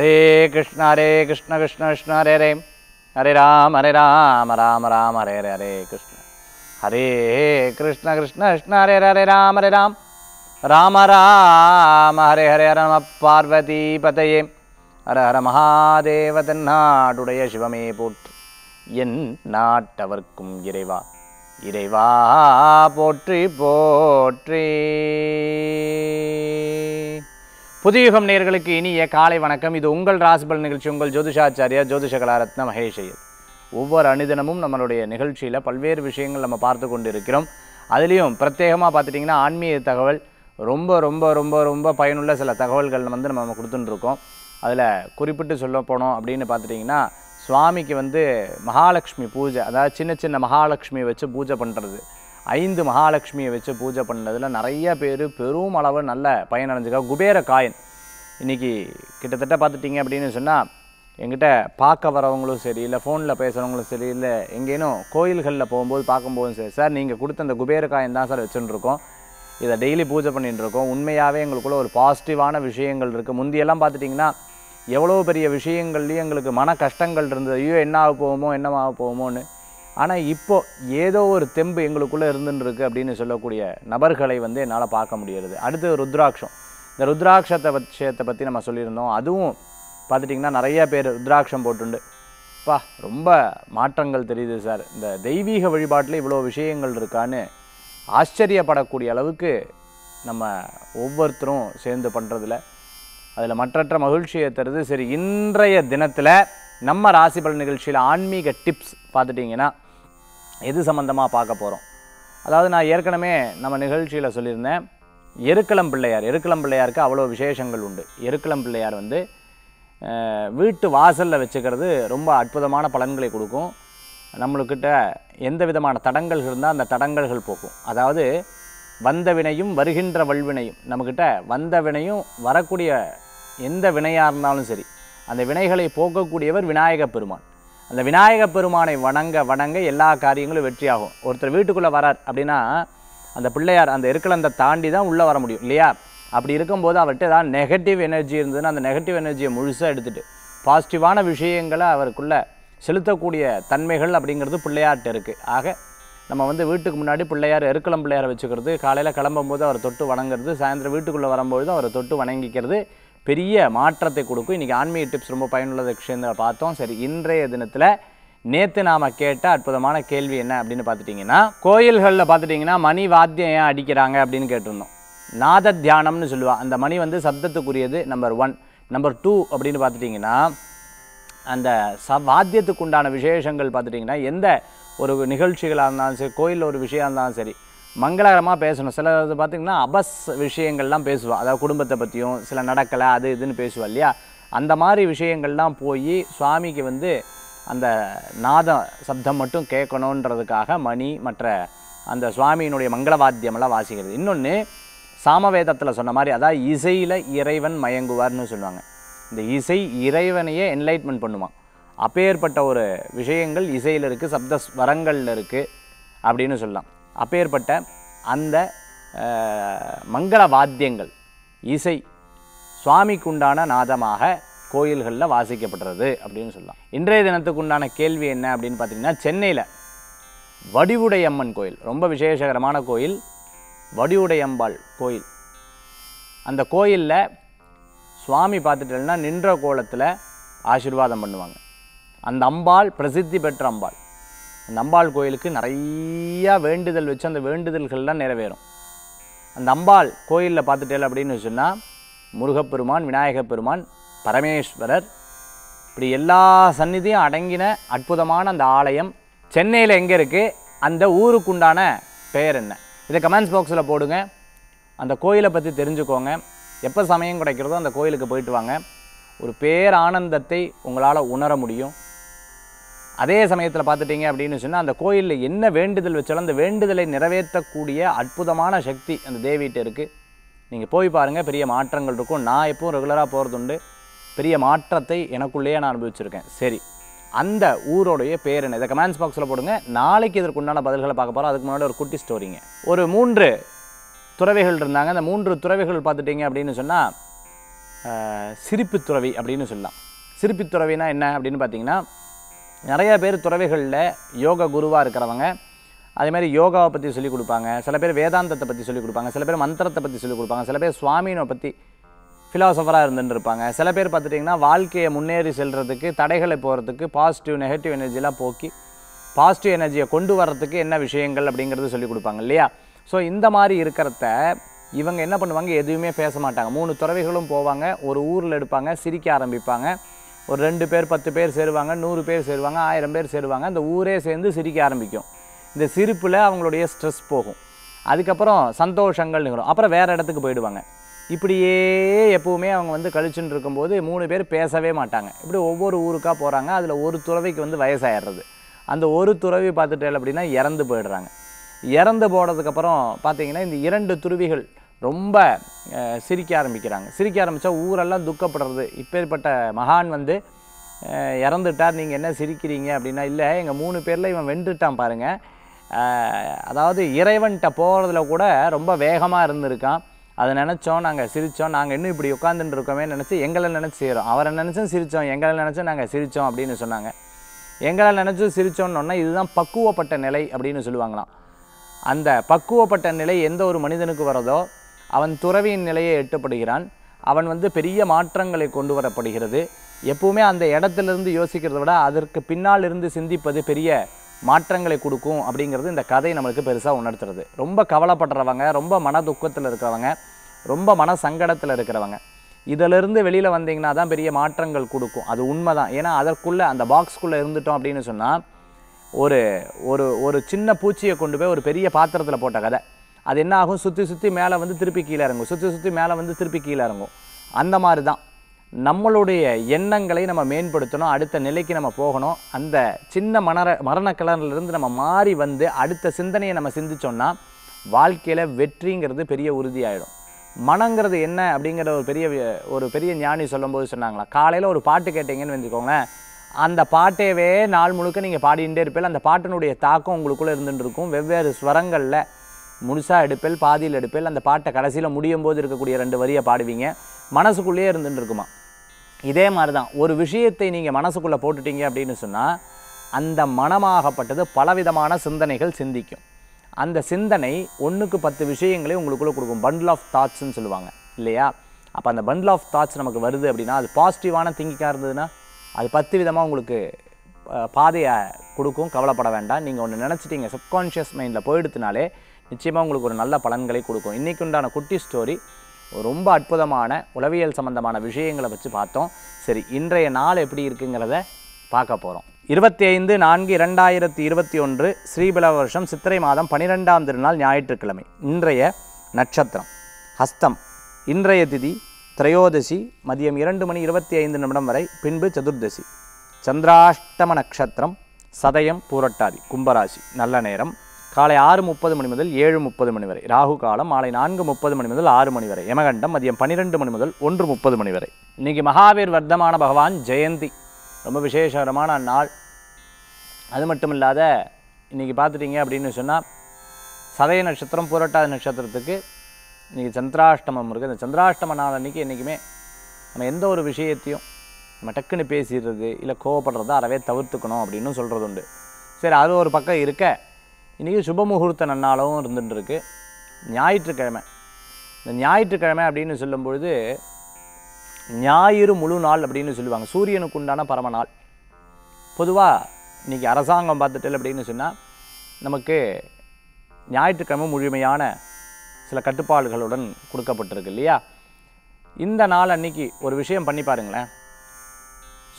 ஹரே கிருஷ்ண ஹரே கிருஷ்ண கிருஷ்ண கிருஷ்ண ஹரே ஹரே ஹரே ராம் ஹரே ராம ராம ராம ஹரே ஹரே ஹரே கிருஷ்ண ஹரே கிருஷ்ண கிருஷ்ண கிருஷ்ண ஹரே ஹரே ராம ஹரே ராம் ராம ராம ஹரே ஹரே ஹர நம பார்வதி பதையே ஹர ஹர மகாதேவ நாடுடைய சிவமே போற்று என் நாட்டவர்க்கும் இறைவா இறைவா போற்றி போற்றி புதியுகம் நேர்களுக்கு இனிய காலை வணக்கம் இது உங்கள் ராசிபல் நிகழ்ச்சி உங்கள் ஜோதிஷாச்சாரியா ஜோதிஷ கலாரத்ன ஒவ்வொரு அனுதினமும் நம்மளுடைய நிகழ்ச்சியில் பல்வேறு விஷயங்கள் நம்ம பார்த்து கொண்டு இருக்கிறோம் அதுலேயும் பிரத்யேகமாக பார்த்துட்டிங்கன்னா ஆன்மீக தகவல் ரொம்ப ரொம்ப ரொம்ப ரொம்ப பயனுள்ள சில தகவல்கள் வந்து நம்ம கொடுத்துட்டுருக்கோம் அதில் குறிப்பிட்டு சொல்ல போனோம் அப்படின்னு பார்த்துட்டிங்கன்னா சுவாமிக்கு வந்து மகாலட்சுமி பூஜை அதாவது சின்ன சின்ன மகாலட்சுமி வச்சு பூஜை பண்ணுறது ஐந்து மகாலட்சுமியை வச்சு பூஜை பண்ணதில் நிறைய பேர் பெரும் அளவு நல்ல பயனடைஞ்சிருக்கா குபேர காயின் இன்றைக்கி கிட்டத்தட்ட பார்த்துட்டிங்க அப்படின்னு சொன்னால் எங்கிட்ட பார்க்க வரவங்களும் சரி இல்லை ஃபோனில் பேசுகிறவங்களும் சரி இல்லை எங்கேனும் கோயில்களில் போகும்போது பார்க்கும்போதும் சரி சார் நீங்கள் கொடுத்த அந்த குபேர காயின் தான் சார் வச்சுருக்கோம் இதை டெய்லி பூஜை பண்ணிட்டுருக்கோம் உண்மையாகவே எங்களுக்குள்ள ஒரு பாசிட்டிவான விஷயங்கள் இருக்குது முந்தியெல்லாம் பார்த்துட்டிங்கன்னா எவ்வளோ பெரிய விஷயங்கள்லேயும் எங்களுக்கு மன கஷ்டங்கள் இருந்தது ஐயோ என்ன ஆக போகுமோ என்னமாக போவோமோன்னு ஆனால் இப்போது ஏதோ ஒரு தெம்பு எங்களுக்குள்ளே இருந்துருக்கு அப்படின்னு சொல்லக்கூடிய நபர்களை வந்து என்னால் பார்க்க முடியறது அடுத்து ருத்ராட்சம் இந்த ருத்ராட்சத்தை விஷயத்தை பற்றி நம்ம சொல்லியிருந்தோம் அதுவும் பார்த்துட்டிங்கன்னா நிறையா பேர் ருத்ராட்சம் போட்டுண்டு பா ரொம்ப மாற்றங்கள் தெரியுது சார் இந்த தெய்வீக வழிபாட்டில் இவ்வளோ விஷயங்கள் இருக்கான்னு ஆச்சரியப்படக்கூடிய அளவுக்கு நம்ம ஒவ்வொருத்தரும் சேர்ந்து பண்ணுறதில் அதில் மற்றற்ற மகிழ்ச்சியை தருது சரி இன்றைய தினத்தில் நம்ம ராசி பலன் நிகழ்ச்சியில் ஆன்மீக டிப்ஸ் பார்த்துட்டிங்கன்னா எது சம்மந்தமாக பார்க்க போகிறோம் அதாவது நான் ஏற்கனவே நம்ம நிகழ்ச்சியில் சொல்லியிருந்தேன் எருக்கலம் பிள்ளையார் எருக்கலம் பிள்ளையாருக்கு அவ்வளோ விசேஷங்கள் உண்டு எருக்கலம் பிள்ளையார் வந்து வீட்டு வாசலில் வச்சுக்கிறது ரொம்ப அற்புதமான பலன்களை கொடுக்கும் நம்மளுக்கிட்ட எந்த விதமான தடங்கள் இருந்தால் அந்த தடங்கல்கள் போக்கும் அதாவது வந்த வினையும் வருகின்ற வல்வினையும் நம்மக்கிட்ட வந்த வினையும் வரக்கூடிய எந்த வினையாக இருந்தாலும் சரி அந்த வினைகளை போக்கக்கூடியவர் விநாயக பெருமான் அந்த விநாயக பெருமானை வணங்க வணங்க எல்லா காரியங்களும் வெற்றியாகும் ஒருத்தர் வீட்டுக்குள்ளே வரார் அப்படின்னா அந்த பிள்ளையார் அந்த இருக்கலந்த தாண்டி தான் உள்ளே வர முடியும் இல்லையா அப்படி இருக்கும்போது அவர்கிட்ட ஏதாவது நெகட்டிவ் எனர்ஜி இருந்ததுன்னா அந்த நெகட்டிவ் எனர்ஜியை முழுசாக எடுத்துகிட்டு பாசிட்டிவான விஷயங்களை அவருக்குள்ளே செலுத்தக்கூடிய தன்மைகள் அப்படிங்கிறது பிள்ளையார்கிட்ட இருக்குது ஆக நம்ம வந்து வீட்டுக்கு முன்னாடி பிள்ளையார் எருக்கலம் பிள்ளையாரை வச்சுக்கிறது காலையில் கிளம்பும்போது அவரை தொட்டு வணங்குறது சாயந்தரம் வீட்டுக்குள்ளே வரும்பொழுது அவரை தொட்டு வணங்கிக்கிறது பெரிய மாற்றத்தை கொடுக்கும் இன்றைக்கி ஆன்மீக டிப்ஸ் ரொம்ப பயனுள்ள விஷயங்களை பார்த்தோம் சரி இன்றைய தினத்தில் நேற்று நாம் கேட்ட அற்புதமான கேள்வி என்ன அப்படின்னு பார்த்துட்டிங்கன்னா கோயில்களில் பார்த்துட்டிங்கன்னா மணி வாத்தியம் ஏன் அடிக்கிறாங்க அப்படின்னு கேட்டிருந்தோம் நாத தியானம்னு சொல்லுவாள் அந்த மணி வந்து சப்தத்துக்குரியது நம்பர் ஒன் நம்பர் டூ அப்படின்னு பார்த்துட்டிங்கன்னா அந்த ச வாத்தியத்துக்கு உண்டான விசேஷங்கள் பார்த்துட்டிங்கன்னா எந்த ஒரு நிகழ்ச்சிகளாக இருந்தாலும் சரி கோயிலில் ஒரு விஷயம் இருந்தாலும் சரி மங்களகரமாக பேசணும் சில இது பார்த்திங்கன்னா அபஸ் விஷயங்கள்லாம் பேசுவாள் அதாவது குடும்பத்தை பற்றியும் சில நடக்கலை அது இதுன்னு பேசுவாள் இல்லையா அந்த மாதிரி விஷயங்கள்லாம் போய் சுவாமிக்கு வந்து அந்த நாத சப்தம் மட்டும் கேட்கணுன்றதுக்காக மணி மற்ற அந்த சுவாமியினுடைய மங்களவாத்தியமெல்லாம் வாசிக்கிறது இன்னொன்று சாமவேதத்தில் சொன்ன மாதிரி அதாவது இசையில் இறைவன் மயங்குவார்னு சொல்லுவாங்க இந்த இசை இறைவனையே என்லைட்மெண்ட் பண்ணுவான் அப்பேற்பட்ட ஒரு விஷயங்கள் இசையில் இருக்குது சப்த ஸ்வரங்களில் இருக்குது அப்படின்னு சொல்லலாம் அப்பேற்பட்ட அந்த மங்கள வாத்தியங்கள் இசை சுவாமிக்குண்டான நாதமாக கோயில்களில் வாசிக்கப்படுறது அப்படின்னு சொல்லலாம் இன்றைய தினத்துக்குண்டான கேள்வி என்ன அப்படின்னு பார்த்தீங்கன்னா சென்னையில் வடிவுடையம்மன் கோயில் ரொம்ப விசேஷகரமான கோயில் வடிவுடையம்பாள் கோயில் அந்த கோயிலில் சுவாமி பார்த்துட்டேன்னா நின்ற கோலத்தில் ஆசிர்வாதம் பண்ணுவாங்க அந்த அம்பாள் பிரசித்தி பெற்ற அம்பாள் நம்பாள் அம்பாள் கோயிலுக்கு நிறையா வேண்டுதல் வச்சு அந்த வேண்டுதல்கள்லாம் நிறைவேறும் அந்த அம்பாள் கோயிலில் பார்த்துட்டேல அப்படின்னு சொன்னால் முருகப்பெருமான் விநாயகப் பெருமான் பரமேஸ்வரர் இப்படி எல்லா சந்நிதியும் அடங்கின அற்புதமான அந்த ஆலயம் சென்னையில் எங்கே இருக்குது அந்த ஊருக்குண்டான பெயர் என்ன இதை கமெண்ட்ஸ் பாக்ஸில் போடுங்க அந்த கோயிலை பற்றி தெரிஞ்சுக்கோங்க எப்போ சமயம் கிடைக்கிறதோ அந்த கோயிலுக்கு போயிட்டு வாங்க ஒரு பேரானந்தத்தை உங்களால் உணர முடியும் அதே சமயத்தில் பார்த்துட்டிங்க அப்படின்னு சொன்னால் அந்த கோயிலில் என்ன வேண்டுதல் வச்சாலும் அந்த வேண்டுதலை நிறைவேற்றக்கூடிய அற்புதமான சக்தி அந்த தேவிகிட்ட இருக்குது நீங்கள் போய் பாருங்கள் பெரிய மாற்றங்கள் இருக்கும் நான் எப்பவும் ரெகுலராக போகிறதுண்டு பெரிய மாற்றத்தை எனக்குள்ளேயே நான் அனுபவிச்சிருக்கேன் சரி அந்த ஊரோடைய பேர் என்ன இதை கமெண்ட்ஸ் பாக்ஸில் போடுங்க நாளைக்கு இதற்கு உண்டான பதில்களை பார்க்க போகிறோம் அதுக்கு முன்னாடி ஒரு குட்டி ஸ்டோரிங்க ஒரு மூன்று துறவைகள் இருந்தாங்க அந்த மூன்று துறவைகள் பார்த்துட்டிங்க அப்படின்னு சொன்னால் சிரிப்பு துறவி அப்படின்னு சொல்லலாம் சிரிப்பு துறவினா என்ன அப்படின்னு பார்த்தீங்கன்னா நிறைய பேர் துறவைகளில் யோக குருவாக இருக்கிறவங்க அதேமாதிரி யோகாவை பற்றி சொல்லிக் கொடுப்பாங்க சில பேர் வேதாந்தத்தை பற்றி சொல்லிக் கொடுப்பாங்க சில பேர் மந்திரத்தை பற்றி சொல்லிக் கொடுப்பாங்க சில பேர் சுவாமினை பற்றி ஃபிலாசபராக இருந்துருப்பாங்க சில பேர் பார்த்துட்டிங்கன்னா வாழ்க்கையை முன்னேறி செல்கிறதுக்கு தடைகளை போகிறதுக்கு பாசிட்டிவ் நெகட்டிவ் எனர்ஜிலாம் போக்கி பாசிட்டிவ் எனர்ஜியை கொண்டு வர்றதுக்கு என்ன விஷயங்கள் அப்படிங்கிறது சொல்லிக் கொடுப்பாங்க இல்லையா ஸோ இந்த மாதிரி இருக்கிறத இவங்க என்ன பண்ணுவாங்க எதுவுமே பேச மாட்டாங்க மூணு துறவிகளும் போவாங்க ஒரு ஊரில் எடுப்பாங்க சிரிக்க ஆரம்பிப்பாங்க ஒரு ரெண்டு பேர் பத்து பேர் சேருவாங்க நூறு பேர் சேருவாங்க ஆயிரம் பேர் சேருவாங்க அந்த ஊரே சேர்ந்து சிரிக்க ஆரம்பிக்கும் இந்த சிரிப்பில் அவங்களுடைய ஸ்ட்ரெஸ் போகும் அதுக்கப்புறம் சந்தோஷங்கள் நிகழும் அப்புறம் வேறு இடத்துக்கு போயிடுவாங்க இப்படியே எப்போவுமே அவங்க வந்து கழிச்சுன்னு இருக்கும்போது மூணு பேர் பேசவே மாட்டாங்க இப்படி ஒவ்வொரு ஊருக்காக போகிறாங்க அதில் ஒரு துறவிக்கு வந்து வயசாகிடுறது அந்த ஒரு துறவி பார்த்துட்டேன் அப்படின்னா இறந்து போயிடுறாங்க இறந்து போனதுக்கப்புறம் பார்த்தீங்கன்னா இந்த இரண்டு துருவிகள் ரொம்ப சிரிக்க ஆரம்பிக்கிறாங்க சிரிக்க ஆரம்பித்தா ஊரெல்லாம் துக்கப்படுறது இப்பேற்பட்ட மகான் வந்து இறந்துட்டார் நீங்கள் என்ன சிரிக்கிறீங்க அப்படின்னா இல்லை எங்கள் மூணு பேரில் இவன் வென்றுட்டான் பாருங்கள் அதாவது இறைவன்கிட்ட போகிறதுல கூட ரொம்ப வேகமாக இருந்திருக்கான் அதை நினச்சோம் நாங்கள் சிரித்தோம் நாங்கள் இன்னும் இப்படி உட்காந்துட்டு இருக்கோமே நினச்சி எங்களை நினச்சி செய்கிறோம் அவரை நினச்சும் சிரித்தோம் எங்களை நினச்சும் நாங்கள் சிரித்தோம் அப்படின்னு சொன்னாங்க எங்களை நினச்சும் சிரித்தோன்னொன்னா இதுதான் பக்குவப்பட்ட நிலை அப்படின்னு சொல்லுவாங்களாம் அந்த பக்குவப்பட்ட நிலை எந்த ஒரு மனிதனுக்கு வரதோ அவன் துறவியின் நிலையை எட்டப்படுகிறான் அவன் வந்து பெரிய மாற்றங்களை கொண்டு வரப்படுகிறது எப்பவுமே அந்த இடத்துலேருந்து யோசிக்கிறத விட அதற்கு பின்னால் இருந்து சிந்திப்பது பெரிய மாற்றங்களை கொடுக்கும் அப்படிங்கிறது இந்த கதை நம்மளுக்கு பெருசாக உணர்த்துறது ரொம்ப கவலைப்படுறவங்க ரொம்ப மன துக்கத்தில் இருக்கிறவங்க ரொம்ப மன சங்கடத்தில் இருக்கிறவங்க இதிலிருந்து வெளியில் வந்தீங்கன்னா தான் பெரிய மாற்றங்கள் கொடுக்கும் அது உண்மை தான் ஏன்னா அதற்குள்ளே அந்த பாக்ஸ்க்குள்ளே இருந்துட்டோம் அப்படின்னு சொன்னால் ஒரு ஒரு ஒரு சின்ன பூச்சியை கொண்டு போய் ஒரு பெரிய பாத்திரத்தில் போட்ட கதை அது என்ன ஆகும் சுற்றி சுற்றி மேலே வந்து திருப்பி கீழே இறங்கும் சுற்றி சுற்றி மேலே வந்து திருப்பி கீழே இறங்கும் அந்த மாதிரி தான் நம்மளுடைய எண்ணங்களை நம்ம மேம்படுத்தணும் அடுத்த நிலைக்கு நம்ம போகணும் அந்த சின்ன மணர மரணக்கலன்லேருந்து நம்ம மாறி வந்து அடுத்த சிந்தனையை நம்ம சிந்தித்தோம்னா வாழ்க்கையில் வெற்றிங்கிறது பெரிய உறுதியாயிடும் மனங்கிறது என்ன அப்படிங்கிற ஒரு பெரிய ஒரு பெரிய ஞானி சொல்லும்போது சொன்னாங்களா காலையில் ஒரு பாட்டு கேட்டீங்கன்னு வந்துக்கோங்களேன் அந்த பாட்டையவே நாள் முழுக்க நீங்கள் பாடிகிட்டே இருப்பீங்க அந்த பாட்டினுடைய தாக்கம் உங்களுக்குள்ளே இருந்துகிட்டு இருக்கும் வெவ்வேறு ஸ்வரங்களில் முழுசாக எடுப்பேல் பாதியில் எடுப்பேல் அந்த பாட்டை கடைசியில் முடியும் போது இருக்கக்கூடிய ரெண்டு வரியை பாடுவீங்க மனசுக்குள்ளேயே இருந்துட்டு இருக்குமா இதே மாதிரி தான் ஒரு விஷயத்தை நீங்கள் மனசுக்குள்ளே போட்டுட்டீங்க அப்படின்னு சொன்னால் அந்த மனமாகப்பட்டது பலவிதமான சிந்தனைகள் சிந்திக்கும் அந்த சிந்தனை ஒன்றுக்கு பத்து விஷயங்களே உங்களுக்குள்ளே கொடுக்கும் பண்டில் ஆஃப் தாட்ஸ்ன்னு சொல்லுவாங்க இல்லையா அப்போ அந்த பண்டில் ஆஃப் தாட்ஸ் நமக்கு வருது அப்படின்னா அது பாசிட்டிவான திங்கிக்காக இருந்ததுன்னா அது பத்து விதமாக உங்களுக்கு பாதையை கொடுக்கும் கவலைப்பட வேண்டாம் நீங்கள் ஒன்று நினச்சிட்டீங்க சப்கான்ஷியஸ் மைண்டில் போயிடுத்துனாலே நிச்சயமாக உங்களுக்கு ஒரு நல்ல பலன்களை கொடுக்கும் இன்றைக்கு உண்டான குட்டி ஸ்டோரி ரொம்ப அற்புதமான உளவியல் சம்பந்தமான விஷயங்களை வச்சு பார்த்தோம் சரி இன்றைய நாள் எப்படி இருக்குங்கிறத பார்க்க போகிறோம் இருபத்தி ஐந்து நான்கு இரண்டாயிரத்தி இருபத்தி ஒன்று ஸ்ரீபல வருஷம் சித்திரை மாதம் பனிரெண்டாம் திருநாள் ஞாயிற்றுக்கிழமை இன்றைய நட்சத்திரம் ஹஸ்தம் இன்றைய திதி திரையோதசி மதியம் இரண்டு மணி இருபத்தி ஐந்து நிமிடம் வரை பின்பு சதுர்தசி சந்திராஷ்டம நட்சத்திரம் சதயம் பூரட்டாதி கும்பராசி நல்ல நேரம் காலை ஆறு முப்பது மணி முதல் ஏழு முப்பது மணி வரை ராகு காலம் மாலை நான்கு முப்பது மணி முதல் ஆறு மணி வரை யமகண்டம் மதியம் பன்னிரெண்டு மணி முதல் ஒன்று முப்பது மணி வரை இன்றைக்கி மகாவீர் வர்த்தமான பகவான் ஜெயந்தி ரொம்ப விசேஷகரமான நாள் அது மட்டும் இல்லாத இன்றைக்கி பார்த்துட்டிங்க அப்படின்னு சொன்னால் சதய நட்சத்திரம் புரட்டாத நட்சத்திரத்துக்கு இன்றைக்கி சந்திராஷ்டமம் இருக்குது அந்த சந்திராஷ்டம நாள் அன்றைக்கி என்றைக்குமே நம்ம எந்த ஒரு விஷயத்தையும் நம்ம டக்குன்னு பேசிடுறது இல்லை கோவப்படுறத அறவே தவிர்த்துக்கணும் அப்படின்னு சொல்கிறது உண்டு சரி அது ஒரு பக்கம் இருக்க இன்றைக்கி சுப முகூர்த்த நன்னாளவும் இருந்துட்டுருக்கு ஞாயிற்றுக்கிழமை இந்த ஞாயிற்றுக்கிழமை அப்படின்னு சொல்லும்பொழுது ஞாயிறு முழு நாள் அப்படின்னு சொல்லுவாங்க சூரியனுக்கு உண்டான பரம நாள் பொதுவாக இன்றைக்கி அரசாங்கம் பார்த்துட்டல் அப்படின்னு சொன்னால் நமக்கு ஞாயிற்றுக்கிழமை முழுமையான சில கட்டுப்பாடுகளுடன் கொடுக்கப்பட்டிருக்கு இல்லையா இந்த நாள் அன்னைக்கு ஒரு விஷயம் பண்ணி பாருங்களேன்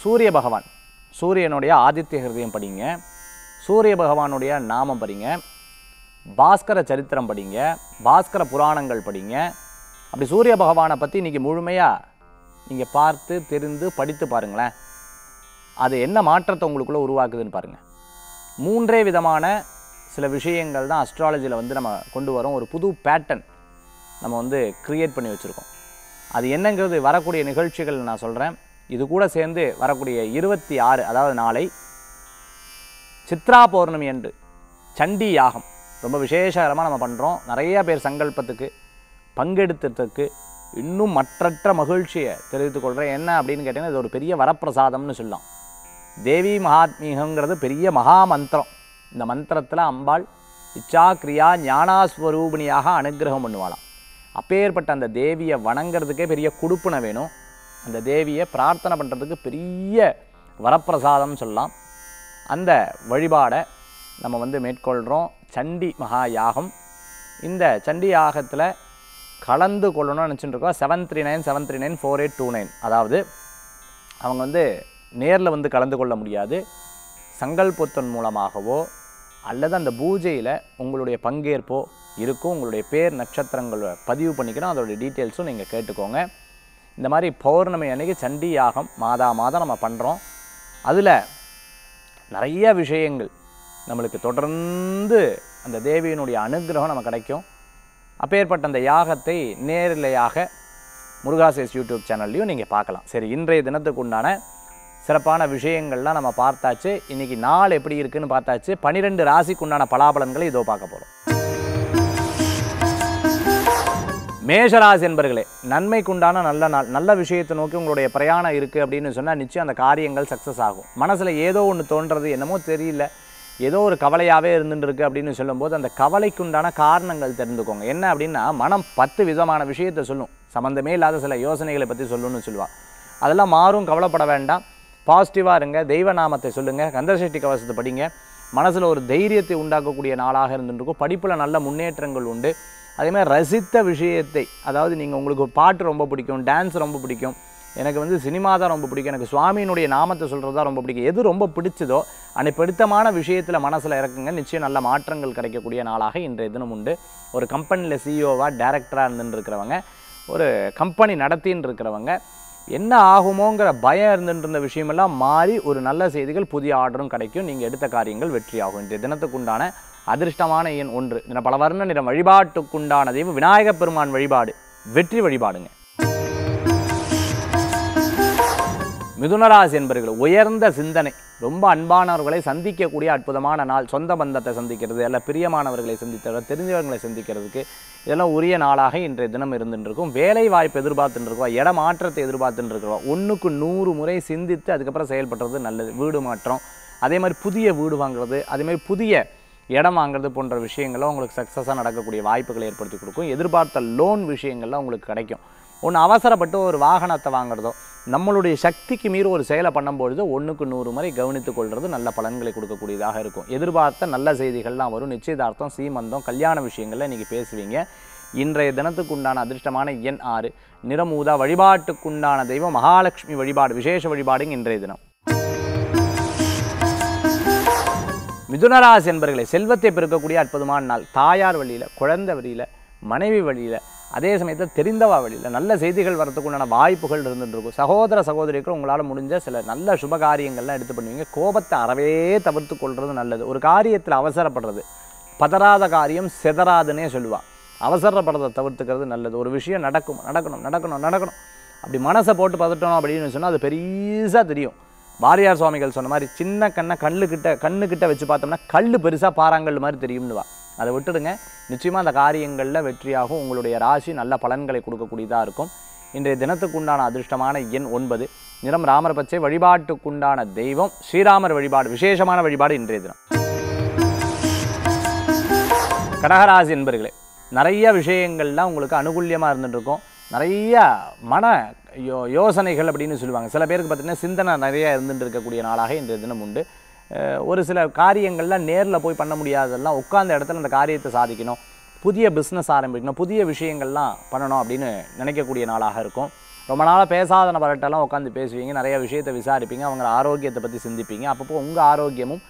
சூரிய பகவான் சூரியனுடைய ஆதித்ய ஹிருதயம் படிங்க சூரிய பகவானுடைய நாமம் படிங்க பாஸ்கர சரித்திரம் படிங்க பாஸ்கர புராணங்கள் படிங்க அப்படி சூரிய பகவானை பற்றி இன்றைக்கி முழுமையாக நீங்கள் பார்த்து தெரிந்து படித்து பாருங்களேன் அது என்ன மாற்றத்தை உங்களுக்குள்ளே உருவாக்குதுன்னு பாருங்கள் மூன்றே விதமான சில விஷயங்கள் தான் அஸ்ட்ராலஜியில் வந்து நம்ம கொண்டு வரோம் ஒரு புது பேட்டர்ன் நம்ம வந்து க்ரியேட் பண்ணி வச்சுருக்கோம் அது என்னங்கிறது வரக்கூடிய நிகழ்ச்சிகள் நான் சொல்கிறேன் இது கூட சேர்ந்து வரக்கூடிய இருபத்தி ஆறு அதாவது நாளை சித்ரா பௌர்ணமி அன்று சண்டி யாகம் ரொம்ப விசேஷகரமாக நம்ம பண்ணுறோம் நிறைய பேர் சங்கல்பத்துக்கு பங்கெடுத்துறதுக்கு இன்னும் மற்றற்ற மகிழ்ச்சியை தெரிவித்துக்கொள்கிறேன் கொள்கிறேன் என்ன அப்படின்னு கேட்டிங்கன்னா இது ஒரு பெரிய வரப்பிரசாதம்னு சொல்லலாம் தேவி மகாத்மீகங்கிறது பெரிய மகா மந்திரம் இந்த மந்திரத்தில் அம்பாள் இச்சா கிரியா ஞானாஸ்வரூபிணியாக அனுகிரகம் பண்ணுவாளாம் அப்பேற்பட்ட அந்த தேவியை வணங்கிறதுக்கே பெரிய குடுப்புனை வேணும் அந்த தேவியை பிரார்த்தனை பண்ணுறதுக்கு பெரிய வரப்பிரசாதம்னு சொல்லலாம் அந்த வழிபாடை நம்ம வந்து மேற்கொள்கிறோம் சண்டி மகா யாகம் இந்த சண்டி யாகத்தில் கலந்து கொள்ளணும்னு நினச்சிட்டுருக்கோம் seven three nine seven three nine four eight two nine அதாவது அவங்க வந்து நேரில் வந்து கலந்து கொள்ள முடியாது சங்கல்பொத்தன் மூலமாகவோ அல்லது அந்த பூஜையில் உங்களுடைய பங்கேற்போ இருக்கும் உங்களுடைய பேர் நட்சத்திரங்களை பதிவு பண்ணிக்கணும் அதோடைய டீட்டெயில்ஸும் நீங்கள் கேட்டுக்கோங்க இந்த மாதிரி பௌர்ணமி அன்றைக்கி சண்டி யாகம் மாதா மாதம் நம்ம பண்ணுறோம் அதில் நிறைய விஷயங்கள் நம்மளுக்கு தொடர்ந்து அந்த தேவியினுடைய அனுகிரகம் நமக்கு கிடைக்கும் அப்பேற்பட்ட அந்த யாகத்தை நேரிலையாக முருகாசேஸ் யூடியூப் சேனல்லையும் நீங்கள் பார்க்கலாம் சரி இன்றைய தினத்துக்கு உண்டான சிறப்பான விஷயங்கள்லாம் நம்ம பார்த்தாச்சு இன்றைக்கி நாள் எப்படி இருக்குதுன்னு பார்த்தாச்சு பனிரெண்டு ராசிக்கு உண்டான பலாபலன்களை இதோ பார்க்க போகிறோம் மேஷராசி என்பர்களே நன்மைக்குண்டான நல்ல நாள் நல்ல விஷயத்தை நோக்கி உங்களுடைய பிரயாணம் இருக்குது அப்படின்னு சொன்னால் நிச்சயம் அந்த காரியங்கள் சக்ஸஸ் ஆகும் மனசில் ஏதோ ஒன்று தோன்றது என்னமோ தெரியல ஏதோ ஒரு கவலையாகவே இருந்துருக்கு அப்படின்னு சொல்லும்போது அந்த கவலைக்குண்டான காரணங்கள் தெரிந்துக்கோங்க என்ன அப்படின்னா மனம் பத்து விதமான விஷயத்தை சொல்லும் சம்மந்தமே இல்லாத சில யோசனைகளை பற்றி சொல்லணும்னு சொல்லுவாள் அதெல்லாம் மாறும் கவலைப்பட வேண்டாம் பாசிட்டிவாக இருங்க தெய்வ நாமத்தை சொல்லுங்கள் கந்தசஷ்டி கவசத்தை படிங்க மனசில் ஒரு தைரியத்தை உண்டாக்கக்கூடிய நாளாக இருந்துருக்கும் படிப்பில் நல்ல முன்னேற்றங்கள் உண்டு அதேமாதிரி ரசித்த விஷயத்தை அதாவது நீங்கள் உங்களுக்கு பாட்டு ரொம்ப பிடிக்கும் டான்ஸ் ரொம்ப பிடிக்கும் எனக்கு வந்து சினிமா தான் ரொம்ப பிடிக்கும் எனக்கு சுவாமியினுடைய நாமத்தை சொல்கிறது தான் ரொம்ப பிடிக்கும் எது ரொம்ப பிடிச்சதோ அனை பிடித்தமான விஷயத்தில் மனசில் இறக்குங்க நிச்சயம் நல்ல மாற்றங்கள் கிடைக்கக்கூடிய நாளாக இன்றைய தினம் உண்டு ஒரு கம்பெனியில் சிஇஓவாக e டேரக்டராக இருந்துருக்கிறவங்க ஒரு கம்பெனி நடத்தின்னு இருக்கிறவங்க என்ன ஆகுமோங்கிற பயம் இருந்துட்டு இருந்த விஷயமெல்லாம் மாறி ஒரு நல்ல செய்திகள் புதிய ஆர்டரும் கிடைக்கும் நீங்கள் எடுத்த காரியங்கள் வெற்றியாகும் இன்றைய தினத்துக்குண்டான அதிர்ஷ்டமான எண் ஒன்று என பல வர்ண நிறம் வழிபாட்டுக்குண்டான தெய்வம் விநாயகப் பெருமான் வழிபாடு வெற்றி வழிபாடுங்க மிதுனராசி என்பர்கள் உயர்ந்த சிந்தனை ரொம்ப அன்பானவர்களை சந்திக்கக்கூடிய அற்புதமான நாள் சொந்த பந்தத்தை சந்திக்கிறது எல்லாம் பிரியமானவர்களை சந்தித்தவர்கள் தெரிஞ்சவர்களை சந்திக்கிறதுக்கு இதெல்லாம் உரிய நாளாக இன்றைய தினம் இருந்துருக்கும் வேலை வாய்ப்பு எதிர்பார்த்துருக்கோம் இட மாற்றத்தை இருக்கிறோம் ஒன்றுக்கு நூறு முறை சிந்தித்து அதுக்கப்புறம் செயல்படுறது நல்லது வீடு மாற்றம் அதே மாதிரி புதிய வீடு வாங்குறது அதே மாதிரி புதிய இடம் வாங்குறது போன்ற விஷயங்களும் உங்களுக்கு சக்ஸஸாக நடக்கக்கூடிய வாய்ப்புகளை ஏற்படுத்தி கொடுக்கும் எதிர்பார்த்த லோன் விஷயங்கள்லாம் உங்களுக்கு கிடைக்கும் ஒன்று அவசரப்பட்டு ஒரு வாகனத்தை வாங்குறதோ நம்மளுடைய சக்திக்கு மீறி ஒரு செயலை பண்ணும்பொழுது ஒன்றுக்கு நூறு முறை கவனித்துக் கொள்வது நல்ல பலன்களை கொடுக்கக்கூடியதாக இருக்கும் எதிர்பார்த்த நல்ல செய்திகள்லாம் வரும் நிச்சயதார்த்தம் சீமந்தம் கல்யாண விஷயங்கள்லாம் இன்றைக்கி பேசுவீங்க இன்றைய தினத்துக்கு உண்டான அதிர்ஷ்டமான எண் ஆறு நிறமூதா வழிபாட்டுக்குண்டான தெய்வம் மகாலட்சுமி வழிபாடு விசேஷ வழிபாடுங்க இன்றைய தினம் மிதுனராசி என்பர்களை செல்வத்தை பெருக்கக்கூடிய அற்புதமான நாள் தாயார் வழியில் குழந்தை வழியில் மனைவி வழியில் அதே சமயத்தில் தெரிந்தவா வழியில் நல்ல செய்திகள் வரத்துக்கு உண்டான வாய்ப்புகள் இருந்துருக்கும் சகோதர சகோதரிகள் உங்களால் முடிஞ்ச சில நல்ல சுப காரியங்கள்லாம் எடுத்து பண்ணுவீங்க கோபத்தை அறவே தவிர்த்து கொள்வது நல்லது ஒரு காரியத்தில் அவசரப்படுறது பதறாத காரியம் செதறாதுன்னே சொல்லுவாள் அவசரப்படுறதை தவிர்த்துக்கிறது நல்லது ஒரு விஷயம் நடக்கும் நடக்கணும் நடக்கணும் நடக்கணும் அப்படி மனசை போட்டு பதட்டணும் அப்படின்னு சொன்னால் அது பெரியசாக தெரியும் வாரியார் சுவாமிகள் சொன்ன மாதிரி சின்ன கண்ணை கண்ணுக்கிட்ட கண்ணுக்கிட்ட வச்சு பார்த்தோம்னா கல் பெருசாக பாறாங்கல் மாதிரி தெரியும்னுவா அதை விட்டுடுங்க நிச்சயமாக அந்த காரியங்களில் வெற்றியாகும் உங்களுடைய ராசி நல்ல பலன்களை கொடுக்கக்கூடியதாக இருக்கும் இன்றைய தினத்துக்குண்டான அதிர்ஷ்டமான எண் ஒன்பது நிறம் ராமர் பச்சை வழிபாட்டுக்குண்டான தெய்வம் ஸ்ரீராமர் வழிபாடு விசேஷமான வழிபாடு இன்றைய தினம் கடகராசி என்பர்களே நிறைய விஷயங்கள்லாம் உங்களுக்கு அனுகூல்யமாக இருந்துகிட்டு இருக்கும் நிறைய மன யோ யோசனைகள் அப்படின்னு சொல்லுவாங்க சில பேருக்கு பார்த்திங்கன்னா சிந்தனை நிறையா இருந்துட்டு இருக்கக்கூடிய நாளாக இன்றைய தினம் உண்டு ஒரு சில காரியங்கள்லாம் நேரில் போய் பண்ண முடியாதெல்லாம் உட்காந்த இடத்துல அந்த காரியத்தை சாதிக்கணும் புதிய பிஸ்னஸ் ஆரம்பிக்கணும் புதிய விஷயங்கள்லாம் பண்ணணும் அப்படின்னு நினைக்கக்கூடிய நாளாக இருக்கும் ரொம்ப நாளாக பேசாத நபர்கிட்டலாம் உட்காந்து பேசுவீங்க நிறைய விஷயத்தை விசாரிப்பீங்க அவங்க ஆரோக்கியத்தை பற்றி சிந்திப்பீங்க அப்பப்போ உங்கள் ஆரோக்கியமும்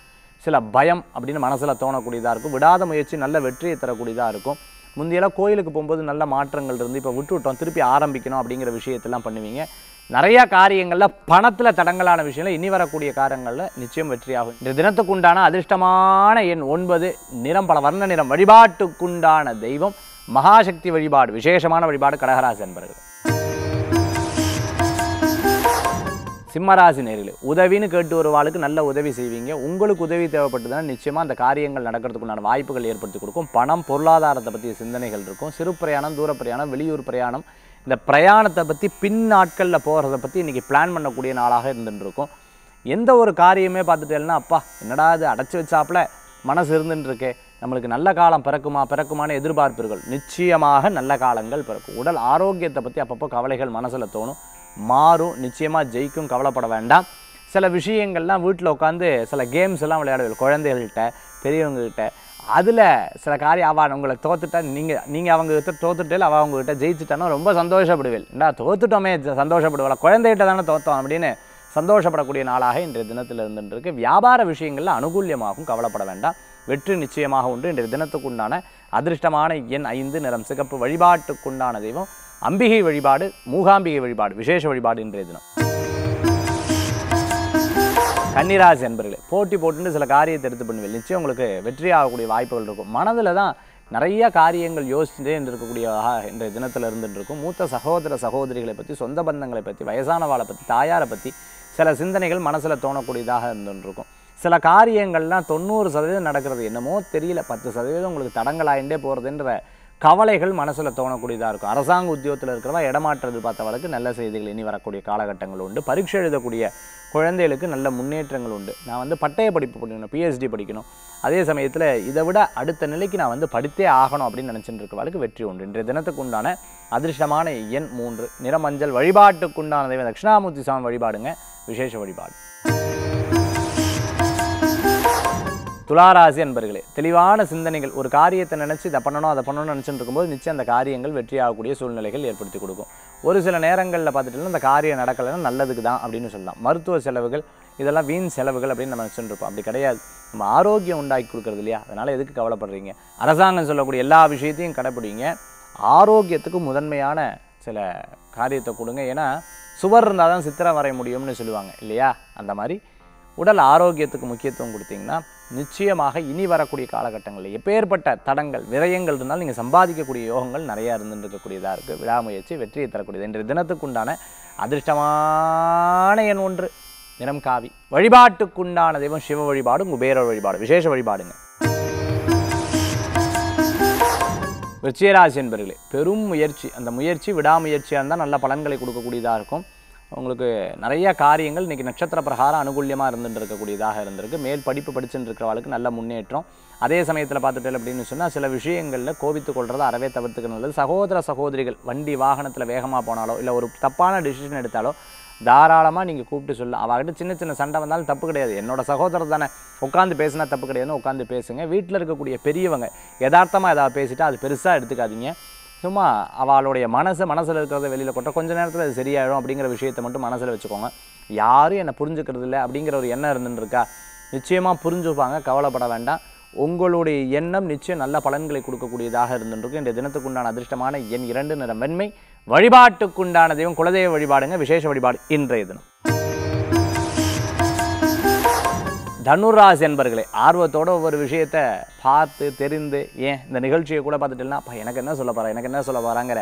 சில பயம் அப்படின்னு மனசில் தோணக்கூடியதாக இருக்கும் விடாத முயற்சி நல்ல வெற்றியை தரக்கூடியதாக இருக்கும் முந்தையெல்லாம் கோயிலுக்கு போகும்போது நல்ல மாற்றங்கள் இருந்து இப்போ விட்டு விட்டோம் திருப்பி ஆரம்பிக்கணும் அப்படிங்கிற விஷயத்தெல்லாம் பண்ணுவீங்க நிறையா காரியங்களில் பணத்தில் தடங்கலான விஷயங்கள் இனி வரக்கூடிய காரியங்களில் நிச்சயம் வெற்றியாகும் இந்த தினத்துக்கு உண்டான அதிர்ஷ்டமான எண் ஒன்பது நிறம் பல வர்ண நிறம் வழிபாட்டுக்குண்டான தெய்வம் மகாசக்தி வழிபாடு விசேஷமான வழிபாடு கடகராசன் பிறகு சிம்மராசி நேரில் உதவின்னு கேட்டு வருவாளுக்கு நல்ல உதவி செய்வீங்க உங்களுக்கு உதவி தேவைப்பட்டதுன்னா நிச்சயமாக அந்த காரியங்கள் நடக்கிறதுக்குண்டான வாய்ப்புகள் ஏற்படுத்தி கொடுக்கும் பணம் பொருளாதாரத்தை பற்றிய சிந்தனைகள் இருக்கும் சிறு பிரயாணம் தூர பிரயாணம் வெளியூர் பிரயாணம் இந்த பிரயாணத்தை பற்றி பின் நாட்களில் போகிறத பற்றி இன்றைக்கி பிளான் பண்ணக்கூடிய நாளாக இருந்துருக்கும் எந்த ஒரு காரியமே பார்த்துட்டேன்னா அப்பா என்னடா அது அடைச்சி வச்சாப்புல மனசு இருந்துட்டுருக்கே நம்மளுக்கு நல்ல காலம் பிறக்குமா பிறக்குமான எதிர்பார்ப்புகள் நிச்சயமாக நல்ல காலங்கள் பிறக்கும் உடல் ஆரோக்கியத்தை பற்றி அப்பப்போ கவலைகள் மனசில் தோணும் மாறும் நிச்சயமாக ஜெயிக்கும் கவலைப்பட வேண்டாம் சில விஷயங்கள்லாம் வீட்டில் உட்காந்து சில கேம்ஸ் எல்லாம் விளையாடுவது குழந்தைகள்கிட்ட பெரியவங்கக்கிட்ட அதில் சில காரியம் அவள் உங்களை தோத்துட்டா நீங்கள் நீங்கள் அவங்ககிட்ட தோத்துட்டே அவள் அவங்ககிட்ட ஜெயிச்சுட்டானோ ரொம்ப சந்தோஷப்படுவேன் இண்டா தோத்துட்டோமே சந்தோஷப்படுவாள் குழந்தைகிட்ட தானே தோத்தோம் அப்படின்னு சந்தோஷப்படக்கூடிய நாளாக இன்றைய தினத்தில் இருந்துருக்கு வியாபார விஷயங்களில் அனுகூலியமாகவும் கவலைப்பட வேண்டாம் வெற்றி நிச்சயமாக உண்டு இன்றைய தினத்துக்குண்டான அதிர்ஷ்டமான எண் ஐந்து நிறம் சிகப்பு வழிபாட்டுக்குண்டான தெய்வம் அம்பிகை வழிபாடு மூகாம்பிகை வழிபாடு விசேஷ வழிபாடு இன்றைய தினம் கன்னிராசி என்பர்களே போட்டி போட்டுட்டு சில காரியத்தை எடுத்து பண்ணுவேன் நிச்சயம் உங்களுக்கு வெற்றி ஆகக்கூடிய வாய்ப்புகள் இருக்கும் மனதில் தான் நிறைய காரியங்கள் யோசிச்சுட்டே இருக்கக்கூடியதாக இன்றைய தினத்தில் இருக்கும் மூத்த சகோதர சகோதரிகளை பற்றி சொந்த பந்தங்களை பற்றி வயசானவாளை பற்றி தாயாரை பற்றி சில சிந்தனைகள் மனசில் தோணக்கூடியதாக இருந்துருக்கும் சில காரியங்கள்லாம் தொண்ணூறு சதவீதம் நடக்கிறது என்னமோ தெரியல பத்து சதவீதம் உங்களுக்கு தடங்கலாயிண்டே போகிறதுன்ற கவலைகள் மனசில் தோணக்கூடியதாக இருக்கும் அரசாங்க உத்தியோகத்தில் இருக்கிறவா இடமாற்றது பார்த்த வழக்கு நல்ல செய்திகள் இனி வரக்கூடிய காலகட்டங்கள் உண்டு பரீட்சை எழுதக்கூடிய குழந்தைகளுக்கு நல்ல முன்னேற்றங்கள் உண்டு நான் வந்து பட்டய படிப்பு படிக்கணும் பிஹெச்டி படிக்கணும் அதே சமயத்தில் இதை விட அடுத்த நிலைக்கு நான் வந்து படித்தே ஆகணும் அப்படின்னு நினச்சிட்டு வழக்கு வெற்றி உண்டு இன்றைய தினத்துக்கு உண்டான அதிர்ஷ்டமான எண் மூன்று நிறமஞ்சள் வழிபாட்டுக்குண்டானதை தட்சிணாமூர்த்தி சாமி வழிபாடுங்க விசேஷ வழிபாடு துளாராசி அன்பர்களே தெளிவான சிந்தனைகள் ஒரு காரியத்தை நினச்சி இதை பண்ணணும் அதை பண்ணணும்னு நினச்சிட்டு இருக்கும்போது நிச்சயம் அந்த காரியங்கள் வெற்றியாகக்கூடிய சூழ்நிலைகள் ஏற்படுத்தி கொடுக்கும் ஒரு சில நேரங்களில் பார்த்துட்டோம்னா அந்த காரியம் நடக்கலைன்னா நல்லதுக்கு தான் அப்படின்னு சொல்லலாம் மருத்துவ செலவுகள் இதெல்லாம் வீண் செலவுகள் அப்படின்னு நம்ம நினச்சிட்டு இருப்போம் அப்படி கிடையாது நம்ம ஆரோக்கியம் உண்டாக்கி கொடுக்குறது இல்லையா அதனால் எதுக்கு கவலைப்படுறீங்க அரசாங்கம் சொல்லக்கூடிய எல்லா விஷயத்தையும் கடைப்பிடிங்க ஆரோக்கியத்துக்கு முதன்மையான சில காரியத்தை கொடுங்க ஏன்னா சுவர் இருந்தால் தான் சித்திரம் வரைய முடியும்னு சொல்லுவாங்க இல்லையா அந்த மாதிரி உடல் ஆரோக்கியத்துக்கு முக்கியத்துவம் கொடுத்தீங்கன்னா நிச்சயமாக இனி வரக்கூடிய காலகட்டங்களில் எப்பேற்பட்ட தடங்கள் விரயங்கள் இருந்தால் நீங்கள் சம்பாதிக்கக்கூடிய யோகங்கள் நிறையா இருந்துருக்கக்கூடியதாக இருக்குது விடாமுயற்சி வெற்றியை தரக்கூடியது இன்றைய தினத்துக்குண்டான அதிர்ஷ்டமான என் ஒன்று தினம் காவி வழிபாட்டுக்குண்டான தெய்வம் சிவ வழிபாடும் குபேர வழிபாடு விசேஷ வழிபாடுங்க விருச்சியராசி என்பர்களே பெரும் முயற்சி அந்த முயற்சி விடாமுயற்சியாக இருந்தால் நல்ல பலன்களை கொடுக்கக்கூடியதாக இருக்கும் உங்களுக்கு நிறைய காரியங்கள் இன்றைக்கி நட்சத்திர பிரகாரம் அனுகூலியமாக இருந்துட்டு இருக்கக்கூடியதாக இருந்திருக்கு மேல் படிப்பு படிச்சுட்டு இருக்கிறவளுக்கு நல்ல முன்னேற்றம் அதே சமயத்தில் பார்த்துட்டேன் அப்படின்னு சொன்னால் சில விஷயங்களில் கோபித்து கொள்கிறத அறவே தவிர்த்துக்க நல்லது சகோதர சகோதரிகள் வண்டி வாகனத்தில் வேகமாக போனாலோ இல்லை ஒரு தப்பான டிசிஷன் எடுத்தாலோ தாராளமாக நீங்கள் கூப்பிட்டு சொல்லலாம் அவர்கிட்ட சின்ன சின்ன சண்டை வந்தாலும் தப்பு கிடையாது என்னோட சகோதரர் தானே உட்காந்து பேசினா தப்பு கிடையாதுன்னு உட்காந்து பேசுங்க வீட்டில் இருக்கக்கூடிய பெரியவங்க யதார்த்தமாக ஏதாவது பேசிட்டால் அது பெருசாக எடுத்துக்காதீங்க சும்மா அவளுடைய மனசு மனசில் இருக்கிறத வெளியில் கொட்ட கொஞ்சம் நேரத்தில் அது சரியாயிடும் அப்படிங்கிற விஷயத்தை மட்டும் மனசில் வச்சுக்கோங்க யாரும் என்னை புரிஞ்சுக்கிறது இல்லை அப்படிங்கிற ஒரு எண்ணம் இருந்துருக்கா நிச்சயமாக புரிஞ்சுப்பாங்க கவலைப்பட வேண்டாம் உங்களுடைய எண்ணம் நிச்சயம் நல்ல பலன்களை கொடுக்கக்கூடியதாக இருந்துருக்கு இன்றைய தினத்துக்குண்டான அதிர்ஷ்டமான என் இரண்டு நிற மென்மை வழிபாட்டுக்குண்டான தெய்வம் குலதெய்வ வழிபாடுங்க விசேஷ வழிபாடு இன்றைய தினம் தனுராஸ் என்பர்களே ஆர்வத்தோட ஒவ்வொரு விஷயத்த பார்த்து தெரிந்து ஏன் இந்த நிகழ்ச்சியை கூட பார்த்துட்டுலாம் அப்போ எனக்கு என்ன சொல்ல போகிறா எனக்கு என்ன சொல்ல போகிறாங்கிற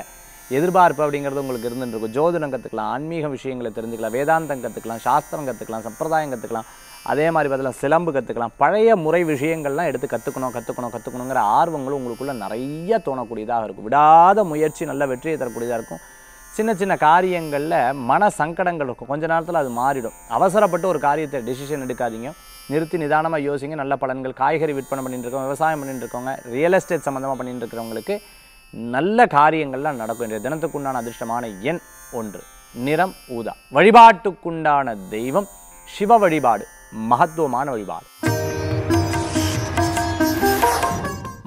எதிர்பார்ப்பு அப்படிங்கிறது உங்களுக்கு இருந்துருக்கும் ஜோதிடம் கற்றுக்கலாம் ஆன்மீக விஷயங்களை தெரிஞ்சுக்கலாம் வேதாந்தம் கற்றுக்கலாம் சாஸ்திரம் கற்றுக்கலாம் சம்பிரதாயம் கற்றுக்கலாம் அதே மாதிரி பார்த்தீங்கன்னா சிலம்பு கற்றுக்கலாம் பழைய முறை விஷயங்கள்லாம் எடுத்து கற்றுக்கணும் கற்றுக்கணும் கற்றுக்கணுங்கிற ஆர்வங்களும் உங்களுக்குள்ளே நிறைய தோணக்கூடியதாக இருக்கும் விடாத முயற்சி நல்ல வெற்றியை தரக்கூடியதாக இருக்கும் சின்ன சின்ன காரியங்களில் மன சங்கடங்கள் இருக்கும் கொஞ்ச நேரத்தில் அது மாறிடும் அவசரப்பட்டு ஒரு காரியத்தை டெசிஷன் எடுக்காதீங்க நிறுத்தி நிதானமாக யோசிங்க நல்ல பலன்கள் காய்கறி விற்பனை பண்ணிட்டு இருக்கோம் விவசாயம் பண்ணிட்டு இருக்கவங்க ரியல் எஸ்டேட் சம்மந்தமாக பண்ணிட்டு இருக்கிறவங்களுக்கு நல்ல காரியங்கள்லாம் நடக்கும் இன்றைய தினத்துக்குண்டான அதிர்ஷ்டமான எண் ஒன்று நிறம் ஊதா வழிபாட்டுக்குண்டான தெய்வம் சிவ வழிபாடு மகத்துவமான வழிபாடு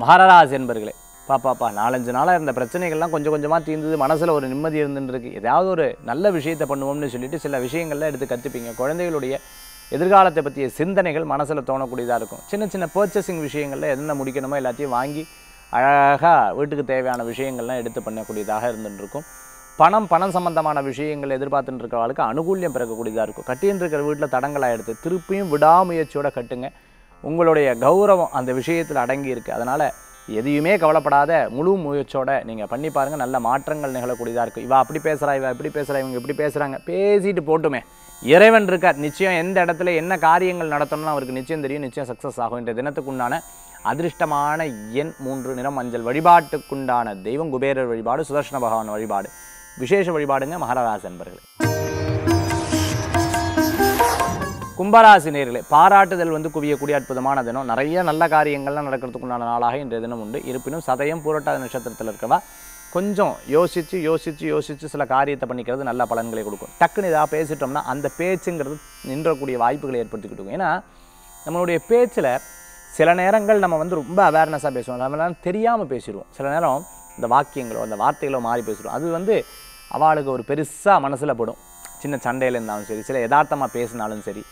மகாராஜ் என்பர்களே பாப்பாப்பா நாலஞ்சு நாளாக இருந்த பிரச்சனைகள்லாம் கொஞ்சம் கொஞ்சமாக தீர்ந்தது மனசில் ஒரு நிம்மதி இருந்துருக்கு ஏதாவது ஒரு நல்ல விஷயத்தை பண்ணுவோம்னு சொல்லிட்டு சில விஷயங்கள்லாம் எடுத்து கற்றுப்பீங்க குழந்தைகளுடைய எதிர்காலத்தை பற்றிய சிந்தனைகள் மனசில் தோணக்கூடியதாக இருக்கும் சின்ன சின்ன பர்ச்சேசிங் விஷயங்களில் என்ன முடிக்கணுமோ எல்லாத்தையும் வாங்கி அழகாக வீட்டுக்கு தேவையான விஷயங்கள்லாம் எடுத்து பண்ணக்கூடியதாக இருந்துட்டுருக்கும் பணம் பணம் சம்மந்தமான விஷயங்கள் எதிர்பார்த்துட்டு இருக்கிறவளுக்கு அனுகூலியம் பிறக்கக்கூடியதாக இருக்கும் கட்டின்னு இருக்கிற வீட்டில் தடங்களாக எடுத்து திருப்பியும் விடாமுயற்சியோடு கட்டுங்க உங்களுடைய கௌரவம் அந்த விஷயத்தில் அடங்கி இருக்குது அதனால் எதையுமே கவலைப்படாத முழு முயற்சியோட நீங்கள் பண்ணி பாருங்கள் நல்ல மாற்றங்கள் நிகழக்கூடியதாக இருக்குது இவா அப்படி பேசுகிறா இவா இப்படி பேசுகிறா இவங்க இப்படி பேசுகிறாங்க பேசிட்டு போட்டுமே இறைவன் இருக்கார் நிச்சயம் எந்த இடத்துல என்ன காரியங்கள் நடத்தணும்னு அவருக்கு நிச்சயம் தெரியும் நிச்சயம் சக்ஸஸ் ஆகும் என்ற உண்டான அதிர்ஷ்டமான எண் மூன்று நிறம் மஞ்சள் வழிபாட்டுக்குண்டான தெய்வம் குபேரர் வழிபாடு சுதர்ஷன பகவான் வழிபாடு விசேஷ வழிபாடுங்க மகாராஜா என்பர்கள் கும்பராசி நேர்களே பாராட்டுதல் வந்து குவியக்கூடிய அற்புதமான தினம் நிறைய நல்ல காரியங்கள்லாம் நடக்கிறதுக்குண்டான நாளாக இன்றைய தினம் உண்டு இருப்பினும் சதயம் பூரட்டாத நட்சத்திரத்தில் இருக்கவா கொஞ்சம் யோசித்து யோசித்து யோசித்து சில காரியத்தை பண்ணிக்கிறது நல்ல பலன்களை கொடுக்கும் டக்குன்னு இதாக பேசிட்டோம்னா அந்த பேச்சுங்கிறது நின்றக்கூடிய வாய்ப்புகளை ஏற்படுத்தி கொடுக்கும் ஏன்னா நம்மளுடைய பேச்சில் சில நேரங்கள் நம்ம வந்து ரொம்ப அவேர்னஸாக பேசுவோம் நம்ம நேரம் தெரியாமல் பேசிடுவோம் சில நேரம் இந்த வாக்கியங்களோ அந்த வார்த்தைகளோ மாறி பேசிடுவோம் அது வந்து அவளுக்கு ஒரு பெருசாக மனசில் படும் சின்ன சண்டையில் இருந்தாலும் சரி சில யதார்த்தமாக பேசினாலும் சரி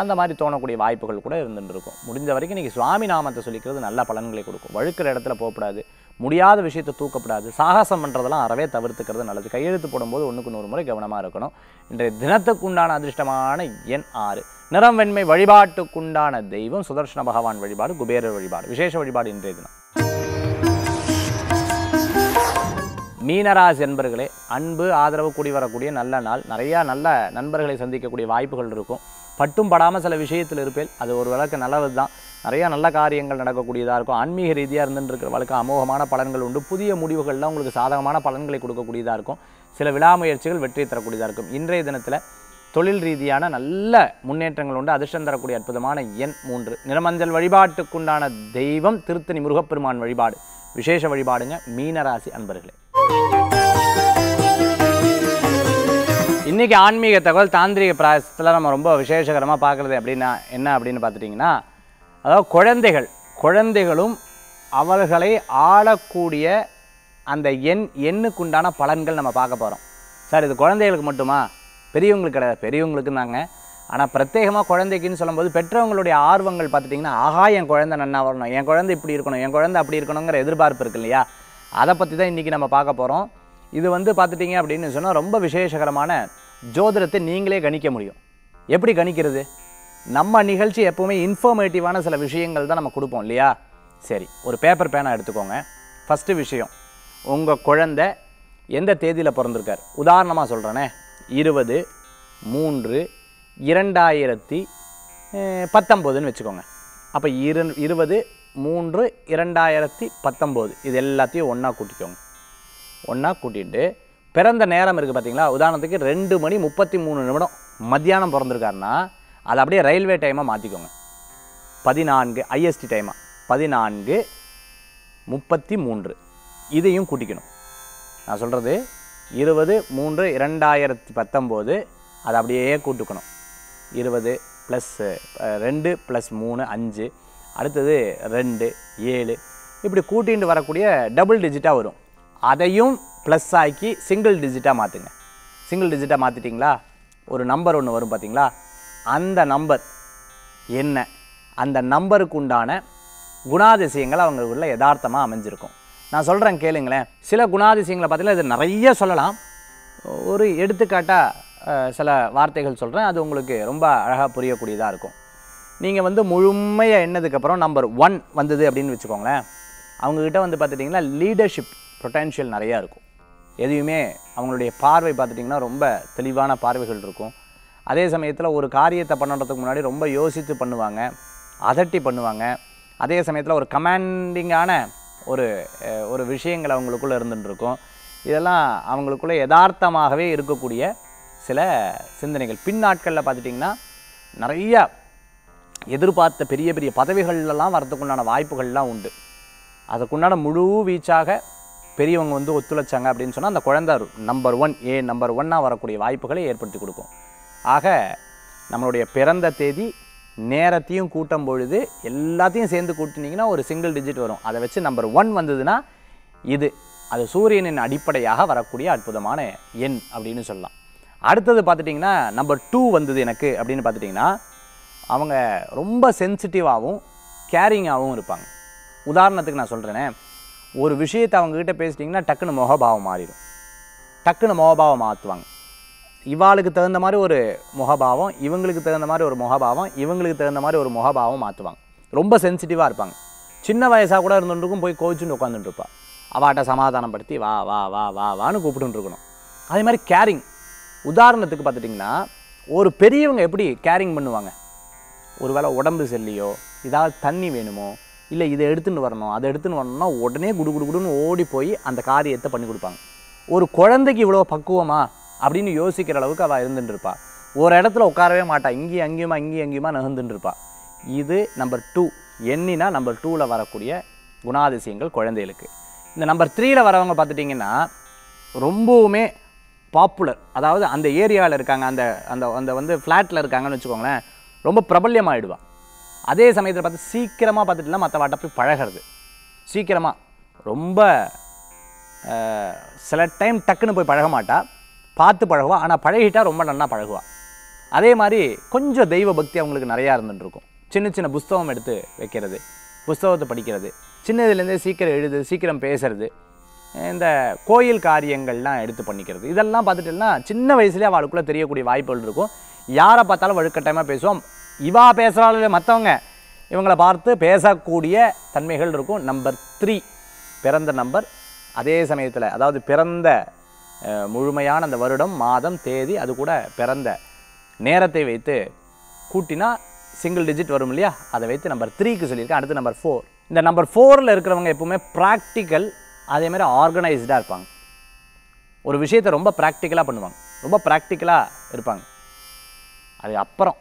அந்த மாதிரி தோணக்கூடிய வாய்ப்புகள் கூட இருந்துகிட்டு இருக்கும் முடிஞ்ச வரைக்கும் இன்றைக்கி சுவாமி நாமத்தை சொல்லிக்கிறது நல்ல பலன்களை கொடுக்கும் வழுக்கிற இடத்துல போகக்கூடாது முடியாத விஷயத்தை தூக்கப்படாது சாகசம் பண்ணுறதெல்லாம் அறவே தவிர்த்துக்கிறது நல்லது கையெழுத்து போடும்போது ஒன்றுக்கு நூறு முறை கவனமாக இருக்கணும் இன்றைய தினத்துக்குண்டான அதிர்ஷ்டமான எண் ஆறு நிறம் வெண்மை வழிபாட்டுக்குண்டான தெய்வம் சுதர்ஷன பகவான் வழிபாடு குபேரர் வழிபாடு விசேஷ வழிபாடு இன்றைய தினம் மீனராசி என்பர்களே அன்பு ஆதரவு கூடி வரக்கூடிய நல்ல நாள் நிறையா நல்ல நண்பர்களை சந்திக்கக்கூடிய வாய்ப்புகள் இருக்கும் பட்டும் படாமல் சில விஷயத்தில் இருப்பேன் அது ஒரு விளக்கு நல்லது தான் நிறையா நல்ல காரியங்கள் நடக்கக்கூடியதாக இருக்கும் ஆன்மீக ரீதியாக வழக்கு அமோகமான பலன்கள் உண்டு புதிய முடிவுகள்லாம் உங்களுக்கு சாதகமான பலன்களை கொடுக்கக்கூடியதாக இருக்கும் சில விழாமுயற்சிகள் வெற்றி தரக்கூடியதாக இருக்கும் இன்றைய தினத்தில் தொழில் ரீதியான நல்ல முன்னேற்றங்கள் உண்டு அதிர்ஷ்டம் தரக்கூடிய அற்புதமான எண் மூன்று நிறமஞ்சல் வழிபாட்டுக்குண்டான தெய்வம் திருத்தணி முருகப்பெருமான் வழிபாடு விசேஷ வழிபாடுங்க மீனராசி அன்பர்களே இன்றைக்கி ஆன்மீக தகவல் தாந்திரிக பிராயசத்தில் நம்ம ரொம்ப விசேஷகரமாக பார்க்குறது அப்படின்னா என்ன அப்படின்னு பார்த்துட்டிங்கன்னா அதாவது குழந்தைகள் குழந்தைகளும் அவர்களை ஆளக்கூடிய அந்த எண் எண்ணுக்குண்டான பலன்கள் நம்ம பார்க்க போகிறோம் சார் இது குழந்தைகளுக்கு மட்டுமா பெரியவங்களுக்கு கிடையாது பெரியவங்களுக்கு தாங்க ஆனால் பிரத்யேகமாக குழந்தைக்குன்னு சொல்லும்போது பெற்றவங்களுடைய ஆர்வங்கள் பார்த்துட்டிங்கன்னா ஆகா என் குழந்தை நன்னா வரணும் என் குழந்தை இப்படி இருக்கணும் என் குழந்தை அப்படி இருக்கணுங்கிற எதிர்பார்ப்பு இருக்கு இல்லையா அதை பற்றி தான் இன்றைக்கி நம்ம பார்க்க போகிறோம் இது வந்து பார்த்துட்டிங்க அப்படின்னு சொன்னால் ரொம்ப விசேஷகரமான ஜோதிடத்தை நீங்களே கணிக்க முடியும் எப்படி கணிக்கிறது நம்ம நிகழ்ச்சி எப்போவுமே இன்ஃபர்மேட்டிவான சில விஷயங்கள் தான் நம்ம கொடுப்போம் இல்லையா சரி ஒரு பேப்பர் பேனாக எடுத்துக்கோங்க ஃபஸ்ட்டு விஷயம் உங்கள் குழந்த எந்த தேதியில் பிறந்திருக்கார் உதாரணமாக சொல்கிறேனே இருபது மூன்று இரண்டாயிரத்தி பத்தொம்போதுன்னு வச்சுக்கோங்க அப்போ இரு இருபது மூன்று இரண்டாயிரத்தி பத்தொம்போது இது எல்லாத்தையும் ஒன்றா கூட்டிக்கோங்க ஒன்றா கூட்டிகிட்டு பிறந்த நேரம் இருக்குது பார்த்தீங்களா உதாரணத்துக்கு ரெண்டு மணி முப்பத்தி மூணு நிமிடம் மத்தியானம் பிறந்திருக்காருன்னா அதை அப்படியே ரயில்வே டைமாக மாற்றிக்கோங்க பதினான்கு ஐஎஸ்டி டைமாக பதினான்கு முப்பத்தி மூன்று இதையும் கூட்டிக்கணும் நான் சொல்கிறது இருபது மூன்று இரண்டாயிரத்தி பத்தொம்போது அதை அப்படியே கூட்டுக்கணும் இருபது ப்ளஸ் ரெண்டு ப்ளஸ் மூணு அஞ்சு அடுத்தது ரெண்டு ஏழு இப்படி கூட்டிகிட்டு வரக்கூடிய டபுள் டிஜிட்டாக வரும் அதையும் ப்ளஸ் ஆக்கி சிங்கிள் டிஜிட்டாக மாற்றுங்க சிங்கிள் டிஜிட்டாக மாற்றிட்டிங்களா ஒரு நம்பர் ஒன்று வரும் பார்த்தீங்களா அந்த நம்பர் என்ன அந்த நம்பருக்கு உண்டான குணாதிசயங்கள் அவங்க உள்ள யதார்த்தமாக அமைஞ்சிருக்கும் நான் சொல்கிறேன் கேளுங்களேன் சில குணாதிசயங்களை பார்த்தீங்கன்னா இது நிறைய சொல்லலாம் ஒரு எடுத்துக்காட்டாக சில வார்த்தைகள் சொல்கிறேன் அது உங்களுக்கு ரொம்ப அழகாக புரியக்கூடியதாக இருக்கும் நீங்கள் வந்து முழுமையாக எண்ணதுக்கப்புறம் நம்பர் ஒன் வந்தது அப்படின்னு வச்சுக்கோங்களேன் அவங்கக்கிட்ட வந்து பார்த்துட்டிங்கன்னா லீடர்ஷிப் பொட்டென்ஷியல் நிறையா இருக்கும் எதையுமே அவங்களுடைய பார்வை பார்த்துட்டிங்கன்னா ரொம்ப தெளிவான பார்வைகள் இருக்கும் அதே சமயத்தில் ஒரு காரியத்தை பண்ணுறதுக்கு முன்னாடி ரொம்ப யோசித்து பண்ணுவாங்க அதட்டி பண்ணுவாங்க அதே சமயத்தில் ஒரு கமாண்டிங்கான ஒரு ஒரு விஷயங்கள் அவங்களுக்குள்ளே இருந்துட்டுருக்கும் இதெல்லாம் அவங்களுக்குள்ளே யதார்த்தமாகவே இருக்கக்கூடிய சில சிந்தனைகள் பின்னாட்களில் பார்த்துட்டிங்கன்னா நிறைய எதிர்பார்த்த பெரிய பெரிய பதவிகள்லாம் வரதுக்குண்டான வாய்ப்புகள்லாம் உண்டு அதுக்குண்டான முழு வீச்சாக பெரியவங்க வந்து ஒத்துழைச்சாங்க அப்படின்னு சொன்னால் அந்த குழந்தை நம்பர் ஒன் ஏ நம்பர் ஒன்னாக வரக்கூடிய வாய்ப்புகளை ஏற்படுத்தி கொடுக்கும் ஆக நம்மளுடைய பிறந்த தேதி நேரத்தையும் கூட்டும் பொழுது எல்லாத்தையும் சேர்ந்து கூட்டினீங்கன்னா ஒரு சிங்கிள் டிஜிட் வரும் அதை வச்சு நம்பர் ஒன் வந்ததுன்னா இது அது சூரியனின் அடிப்படையாக வரக்கூடிய அற்புதமான எண் அப்படின்னு சொல்லலாம் அடுத்தது பார்த்துட்டிங்கன்னா நம்பர் டூ வந்தது எனக்கு அப்படின்னு பார்த்துட்டிங்கன்னா அவங்க ரொம்ப சென்சிட்டிவாகவும் கேரிங்காகவும் இருப்பாங்க உதாரணத்துக்கு நான் சொல்கிறேனே ஒரு விஷயத்தை அவங்கக்கிட்ட பேசிட்டிங்கன்னா டக்குன்னு முகபாவம் மாறிடும் டக்குன்னு முகபாவம் மாற்றுவாங்க இவாளுக்கு தகுந்த மாதிரி ஒரு முகபாவம் இவங்களுக்கு தகுந்த மாதிரி ஒரு முகபாவம் இவங்களுக்கு தகுந்த மாதிரி ஒரு முகபாவம் மாற்றுவாங்க ரொம்ப சென்சிட்டிவாக இருப்பாங்க சின்ன வயசாக கூட இருந்துட்டுருக்கும் போய் கோவிச்சுன்னு உட்காந்துட்டு இருப்பாள் அவாட்ட சமாதானப்படுத்தி வா வா வா வா வான்னு கூப்பிட்டுருக்கணும் அதே மாதிரி கேரிங் உதாரணத்துக்கு பார்த்துட்டிங்கன்னா ஒரு பெரியவங்க எப்படி கேரிங் பண்ணுவாங்க ஒரு வேளை உடம்பு செல்லியோ ஏதாவது தண்ணி வேணுமோ இல்லை இதை எடுத்துன்னு வரணும் அதை எடுத்துன்னு வரணும்னா உடனே குடு குடுன்னு ஓடி போய் அந்த காரியத்தை பண்ணி கொடுப்பாங்க ஒரு குழந்தைக்கு இவ்வளோ பக்குவமாக அப்படின்னு யோசிக்கிற அளவுக்கு அவள் இருந்துட்டுருப்பா ஒரு இடத்துல உட்காரவே மாட்டாள் இங்கேயும் அங்கேயுமா இங்கேயும் அங்கேயுமா நகர்ந்துட்டுருப்பா இது நம்பர் டூ எண்ணினா நம்பர் டூவில் வரக்கூடிய குணாதிசயங்கள் குழந்தைகளுக்கு இந்த நம்பர் த்ரீயில் வரவங்க பார்த்துட்டிங்கன்னா ரொம்பவுமே பாப்புலர் அதாவது அந்த ஏரியாவில் இருக்காங்க அந்த அந்த அந்த வந்து ஃப்ளாட்டில் இருக்காங்கன்னு வச்சுக்கோங்களேன் ரொம்ப பிரபல்யமாகிடுவான் அதே சமயத்தில் பார்த்து சீக்கிரமாக பார்த்துட்டுலாம் மற்ற வாட்டை போய் பழகிறது சீக்கிரமாக ரொம்ப சில டைம் டக்குன்னு போய் பழக மாட்டாள் பார்த்து பழகுவா ஆனால் பழகிட்டால் ரொம்ப நல்லா பழகுவா அதே மாதிரி கொஞ்சம் தெய்வ பக்தி அவங்களுக்கு நிறையா இருந்துட்டுருக்கும் சின்ன சின்ன புஸ்தகம் எடுத்து வைக்கிறது புஸ்தகத்தை படிக்கிறது சின்னதுலேருந்தே சீக்கிரம் எழுது சீக்கிரம் பேசுறது இந்த கோயில் காரியங்கள்லாம் எடுத்து பண்ணிக்கிறது இதெல்லாம் பார்த்துட்டுன்னா சின்ன வயசுலேயே அவளுக்குள்ளே தெரியக்கூடிய வாய்ப்புகள் இருக்கும் யாரை பார்த்தாலும் வழுக்கட்டாயமாக பேசுவோம் இவா பேசுகிறாள் மற்றவங்க இவங்களை பார்த்து பேசக்கூடிய தன்மைகள் இருக்கும் நம்பர் த்ரீ பிறந்த நம்பர் அதே சமயத்தில் அதாவது பிறந்த முழுமையான அந்த வருடம் மாதம் தேதி அது கூட பிறந்த நேரத்தை வைத்து கூட்டினா சிங்கிள் டிஜிட் வரும் இல்லையா அதை வைத்து நம்பர் த்ரீக்கு சொல்லியிருக்கேன் அடுத்து நம்பர் ஃபோர் இந்த நம்பர் ஃபோரில் இருக்கிறவங்க எப்போவுமே ப்ராக்டிக்கல் அதேமாதிரி ஆர்கனைஸ்டாக இருப்பாங்க ஒரு விஷயத்தை ரொம்ப ப்ராக்டிக்கலாக பண்ணுவாங்க ரொம்ப ப்ராக்டிக்கலாக இருப்பாங்க அது அப்புறம்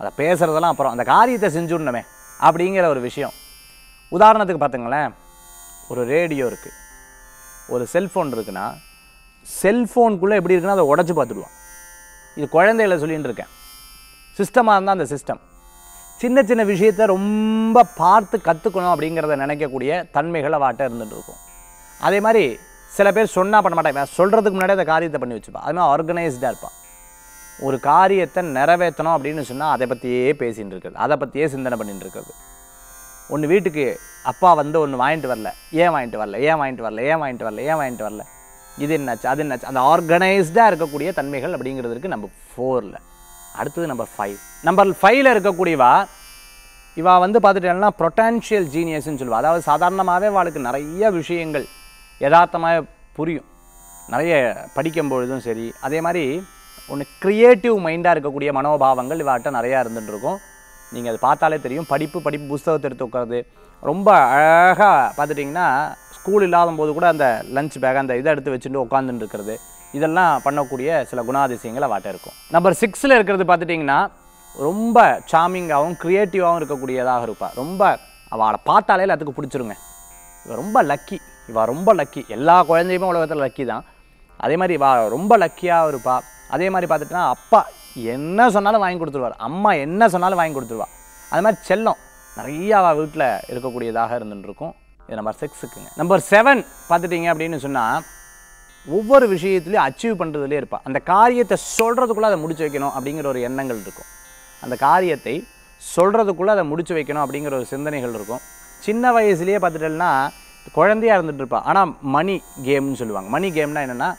அதை பேசுகிறதெல்லாம் அப்புறம் அந்த காரியத்தை செஞ்சுடணுமே அப்படிங்கிற ஒரு விஷயம் உதாரணத்துக்கு பார்த்துங்களேன் ஒரு ரேடியோ இருக்குது ஒரு செல்ஃபோன் இருக்குன்னா செல்ஃபோனுக்குள்ளே எப்படி இருக்குன்னா அதை உடச்சி பார்த்துடுவான் இது குழந்தைகளை சொல்லிகிட்டு இருக்கேன் சிஸ்டமாக இருந்தால் அந்த சிஸ்டம் சின்ன சின்ன விஷயத்த ரொம்ப பார்த்து கற்றுக்கணும் அப்படிங்கிறத நினைக்கக்கூடிய தன்மைகள் அவட்ட இருந்துகிட்டு இருக்கும் அதே மாதிரி சில பேர் சொன்னால் பண்ண மாட்டேன் சொல்கிறதுக்கு முன்னாடி அந்த காரியத்தை பண்ணி வச்சுப்பான் அது மாதிரி ஆர்கனைஸ்டாக இருப்பான் ஒரு காரியத்தை நிறைவேற்றணும் அப்படின்னு சொன்னால் அதை பற்றியே பேசிகிட்டு இருக்கிறது அதை பற்றியே சிந்தனை பண்ணிகிட்டு இருக்கிறது ஒன்று வீட்டுக்கு அப்பா வந்து ஒன்று வாங்கிட்டு வரல ஏன் வாங்கிட்டு வரல ஏன் வாங்கிட்டு வரல ஏன் வாங்கிட்டு வரல ஏன் வாங்கிட்டு வரல இது என்னாச்சு அது என்னாச்சு அந்த ஆர்கனைஸ்டாக இருக்கக்கூடிய தன்மைகள் அப்படிங்கிறதுக்கு நம்பர் ஃபோரில் அடுத்தது நம்பர் ஃபைவ் நம்பர் ஃபைவ்ல இருக்கக்கூடியவா இவா வந்து பார்த்துட்டேன்னா ப்ரொட்டான்ஷியல் ஜீனியஸ்ன்னு சொல்லுவாள் அதாவது சாதாரணமாகவே அவளுக்கு நிறைய விஷயங்கள் யதார்த்தமாக புரியும் நிறைய படிக்கும்பொழுதும் சரி அதே மாதிரி ஒன்று க்ரியேட்டிவ் மைண்டாக இருக்கக்கூடிய மனோபாவங்கள் இவாட்ட நிறையா இருந்துட்டுருக்கும் நீங்கள் அது பார்த்தாலே தெரியும் படிப்பு படிப்பு புஸ்தகத்தை எடுத்து உட்காருது ரொம்ப அழகாக பார்த்துட்டிங்கன்னா ஸ்கூல் இல்லாத போது கூட அந்த லஞ்ச் பேக் அந்த இதை எடுத்து வச்சுட்டு உட்காந்துட்டு இருக்கிறது இதெல்லாம் பண்ணக்கூடிய சில குணாதிசயங்களை வாட்டை இருக்கும் நம்பர் சிக்ஸில் இருக்கிறது பார்த்துட்டிங்கன்னா ரொம்ப சாமிங்காகவும் க்ரியேட்டிவாகவும் இருக்கக்கூடியதாக இருப்பாள் ரொம்ப அவளை பார்த்தாலே எல்லாத்துக்கும் பிடிச்சிருங்க இவ ரொம்ப லக்கி இவள் ரொம்ப லக்கி எல்லா குழந்தையுமே உலகத்தில் லக்கி தான் அதே மாதிரி இவா ரொம்ப லக்கியாக இருப்பாள் அதே மாதிரி பார்த்துட்டுனா அப்பா என்ன சொன்னாலும் வாங்கி கொடுத்துருவார் அம்மா என்ன சொன்னாலும் வாங்கி கொடுத்துருவா அது மாதிரி செல்லம் நிறையா வீட்டில் இருக்கக்கூடியதாக இருந்துட்டு இருக்கும் இது நம்பர் சிக்ஸுக்குங்க நம்பர் செவன் பார்த்துட்டிங்க அப்படின்னு சொன்னால் ஒவ்வொரு விஷயத்துலையும் அச்சீவ் பண்ணுறதுலேயே இருப்பாள் அந்த காரியத்தை சொல்கிறதுக்குள்ளே அதை முடிச்சு வைக்கணும் அப்படிங்கிற ஒரு எண்ணங்கள் இருக்கும் அந்த காரியத்தை சொல்கிறதுக்குள்ளே அதை முடிச்சு வைக்கணும் அப்படிங்கிற ஒரு சிந்தனைகள் இருக்கும் சின்ன வயசுலேயே பார்த்துட்டேன்னா குழந்தையாக இருந்துகிட்டு இருப்பாள் ஆனால் மணி கேம்னு சொல்லுவாங்க மணி கேம்னால் என்னென்னா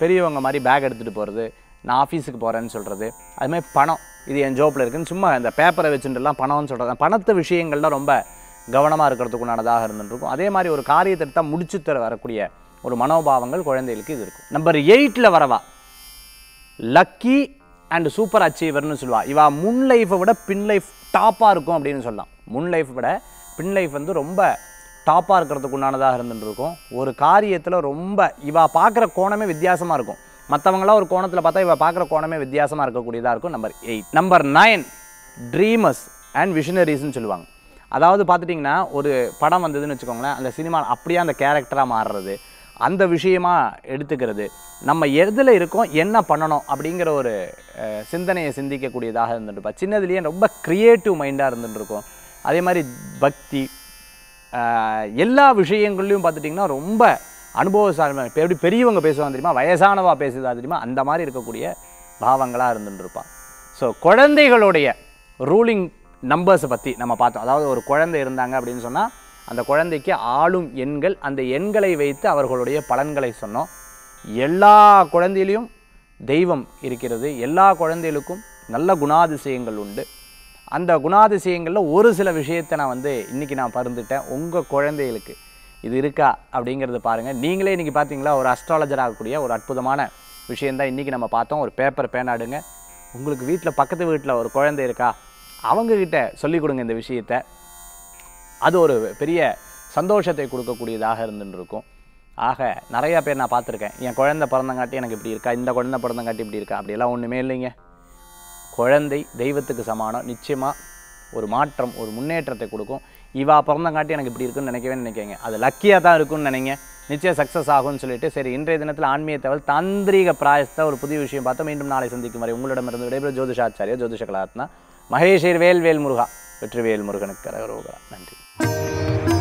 பெரியவங்க மாதிரி பேக் எடுத்துகிட்டு போகிறது நான் ஆஃபீஸுக்கு போகிறேன்னு சொல்கிறது அதுமாதிரி பணம் இது என் ஜோப்பில் இருக்குதுன்னு சும்மா இந்த பேப்பரை வச்சுட்டுலாம் பணம்னு சொல்கிறது பணத்து விஷயங்கள்லாம் ரொம்ப கவனமாக இருக்கிறதுக்கு உண்டானதாக இருந்துருக்கும் அதே மாதிரி ஒரு காரியத்தை தான் முடிச்சு தர வரக்கூடிய ஒரு மனோபாவங்கள் குழந்தைகளுக்கு இது இருக்கும் நம்பர் எயிட்டில் வரவா லக்கி அண்ட் சூப்பர் அச்சீவர்னு சொல்லுவா இவா முன் லைஃபை விட பின் லைஃப் டாப்பாக இருக்கும் அப்படின்னு சொல்லலாம் முன் லைஃப் விட பின் லைஃப் வந்து ரொம்ப டாப்பாக இருக்கிறதுக்கு உண்டானதாக இருந்துட்டு ஒரு காரியத்தில் ரொம்ப இவா பார்க்குற கோணமே வித்தியாசமாக இருக்கும் மற்றவங்களாம் ஒரு கோணத்தில் பார்த்தா இவள் பார்க்குற கோணமே வித்தியாசமாக இருக்கக்கூடியதாக இருக்கும் number eight number nine dreamers and விஷனரிஸ்ன்னு சொல்லுவாங்க அதாவது பார்த்துட்டிங்கன்னா ஒரு படம் வந்ததுன்னு வச்சுக்கோங்களேன் அந்த சினிமா அப்படியே அந்த கேரக்டராக மாறுறது அந்த விஷயமாக எடுத்துக்கிறது நம்ம எதில் இருக்கோம் என்ன பண்ணணும் அப்படிங்கிற ஒரு சிந்தனையை சிந்திக்கக்கூடியதாக இருந்துட்டுப்பா சின்னதுலேயே ரொம்ப க்ரியேட்டிவ் மைண்டாக இருந்துருக்கும் அதே மாதிரி பக்தி எல்லா விஷயங்கள்லையும் பார்த்துட்டிங்கன்னா ரொம்ப இப்போ எப்படி பெரியவங்க பேசுவாங்க தெரியுமா வயசானவா பேசுதா தெரியுமா அந்த மாதிரி இருக்கக்கூடிய பாவங்களாக இருந்துட்டுருப்பான் ஸோ குழந்தைகளுடைய ரூலிங் நம்பர்ஸை பற்றி நம்ம பார்த்தோம் அதாவது ஒரு குழந்தை இருந்தாங்க அப்படின்னு சொன்னால் அந்த குழந்தைக்கு ஆளும் எண்கள் அந்த எண்களை வைத்து அவர்களுடைய பலன்களை சொன்னோம் எல்லா குழந்தையிலையும் தெய்வம் இருக்கிறது எல்லா குழந்தைகளுக்கும் நல்ல குணாதிசயங்கள் உண்டு அந்த குணாதிசயங்களில் ஒரு சில விஷயத்தை நான் வந்து இன்றைக்கி நான் பருந்துட்டேன் உங்கள் குழந்தைகளுக்கு இது இருக்கா அப்படிங்கிறது பாருங்கள் நீங்களே இன்றைக்கி பார்த்தீங்களா ஒரு அஸ்ட்ராலஜர் ஆகக்கூடிய ஒரு அற்புதமான விஷயந்தான் இன்றைக்கி நம்ம பார்த்தோம் ஒரு பேப்பர் பேனாடுங்க உங்களுக்கு வீட்டில் பக்கத்து வீட்டில் ஒரு குழந்தை இருக்கா அவங்கக்கிட்ட சொல்லிக் கொடுங்க இந்த விஷயத்த அது ஒரு பெரிய சந்தோஷத்தை கொடுக்கக்கூடியதாக இருந்துருக்கும் ஆக நிறையா பேர் நான் பார்த்துருக்கேன் என் குழந்தை பிறந்தங்காட்டி எனக்கு இப்படி இருக்கா இந்த குழந்தை பிறந்தங்காட்டி இப்படி இருக்கா அப்படியெல்லாம் ஒன்றுமே இல்லைங்க குழந்தை தெய்வத்துக்கு சமானம் நிச்சயமாக ஒரு மாற்றம் ஒரு முன்னேற்றத்தை கொடுக்கும் இவா பிறந்தங்காட்டி எனக்கு இப்படி இருக்குன்னு நினைக்கவே நினைக்கங்க அது லக்கியாக தான் இருக்குன்னு நினைங்க நிச்சயம் சக்ஸஸ் ஆகும்னு சொல்லிட்டு சரி இன்றைய தினத்தில் ஆன்மீக தகவல் தாந்திரிக பிராயத்தை ஒரு புதிய விஷயம் பார்த்தோம் மீண்டும் நாளை சந்திக்கும் வரை உங்களிடமிருந்து விடைபெறும் ஜோதிஷாச்சாரியா ஜோதிஷ கலாத்னா மகேஷர் வேல்வேல் முருகா வெற்றிவேல் முருகனுக்கு கரகரோகா நன்றி